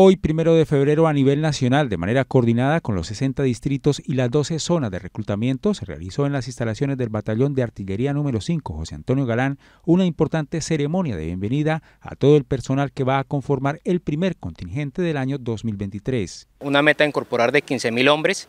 Hoy, primero de febrero, a nivel nacional, de manera coordinada con los 60 distritos y las 12 zonas de reclutamiento, se realizó en las instalaciones del Batallón de Artillería número 5, José Antonio Galán, una importante ceremonia de bienvenida a todo el personal que va a conformar el primer contingente del año 2023. Una meta de incorporar de 15.000 hombres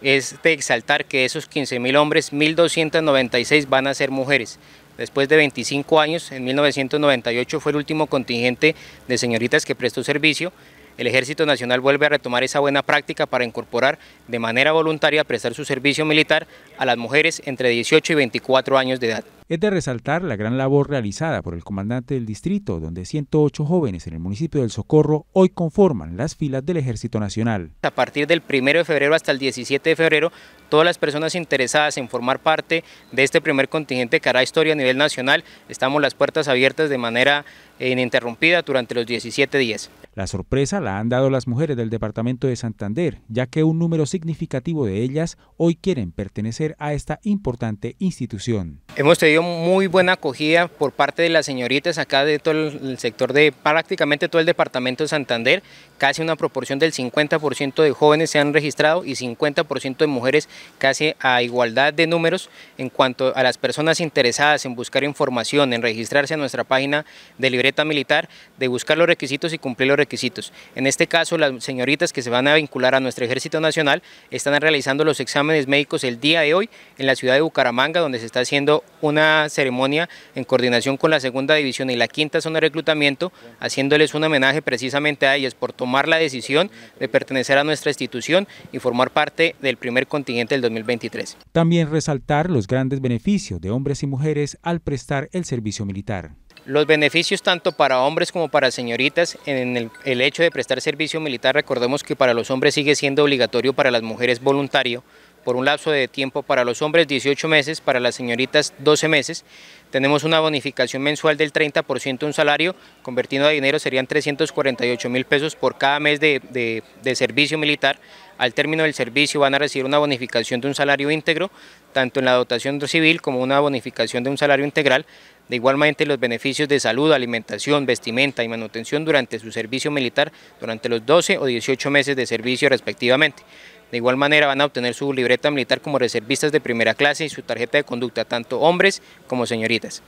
es de exaltar que esos 15.000 hombres, 1.296 van a ser mujeres. Después de 25 años, en 1998 fue el último contingente de señoritas que prestó servicio el Ejército Nacional vuelve a retomar esa buena práctica para incorporar de manera voluntaria prestar su servicio militar a las mujeres entre 18 y 24 años de edad. Es de resaltar la gran labor realizada por el comandante del distrito, donde 108 jóvenes en el municipio del Socorro hoy conforman las filas del Ejército Nacional. A partir del 1 de febrero hasta el 17 de febrero, todas las personas interesadas en formar parte de este primer contingente que hará historia a nivel nacional, estamos las puertas abiertas de manera ininterrumpida durante los 17 días. La sorpresa la han dado las mujeres del departamento de Santander, ya que un número significativo de ellas hoy quieren pertenecer a esta importante institución. Hemos tenido muy buena acogida por parte de las señoritas acá de todo el sector de prácticamente todo el departamento de Santander. Casi una proporción del 50% de jóvenes se han registrado y 50% de mujeres casi a igualdad de números. En cuanto a las personas interesadas en buscar información, en registrarse a nuestra página de libreta militar, de buscar los requisitos y cumplir los requisitos. En este caso, las señoritas que se van a vincular a nuestro Ejército Nacional están realizando los exámenes médicos el día de hoy en la ciudad de Bucaramanga, donde se está haciendo una ceremonia en coordinación con la segunda división y la quinta zona de reclutamiento, haciéndoles un homenaje precisamente a ellas por tomar la decisión de pertenecer a nuestra institución y formar parte del primer contingente del 2023. También resaltar los grandes beneficios de hombres y mujeres al prestar el servicio militar. Los beneficios tanto para hombres como para señoritas en el, hecho de prestar servicio militar, recordemos que para los hombres sigue siendo obligatorio, para las mujeres voluntario, por un lapso de tiempo para los hombres 18 meses, para las señoritas 12 meses. Tenemos una bonificación mensual del 30% un salario, convertido a dinero serían 348 mil pesos por cada mes de, de servicio militar. Al término del servicio van a recibir una bonificación de un salario íntegro, tanto en la dotación civil como una bonificación de un salario integral. De igual manera, los beneficios de salud, alimentación, vestimenta y manutención durante su servicio militar durante los 12 o 18 meses de servicio respectivamente. De igual manera van a obtener su libreta militar como reservistas de primera clase y su tarjeta de conducta, tanto hombres como señoritas.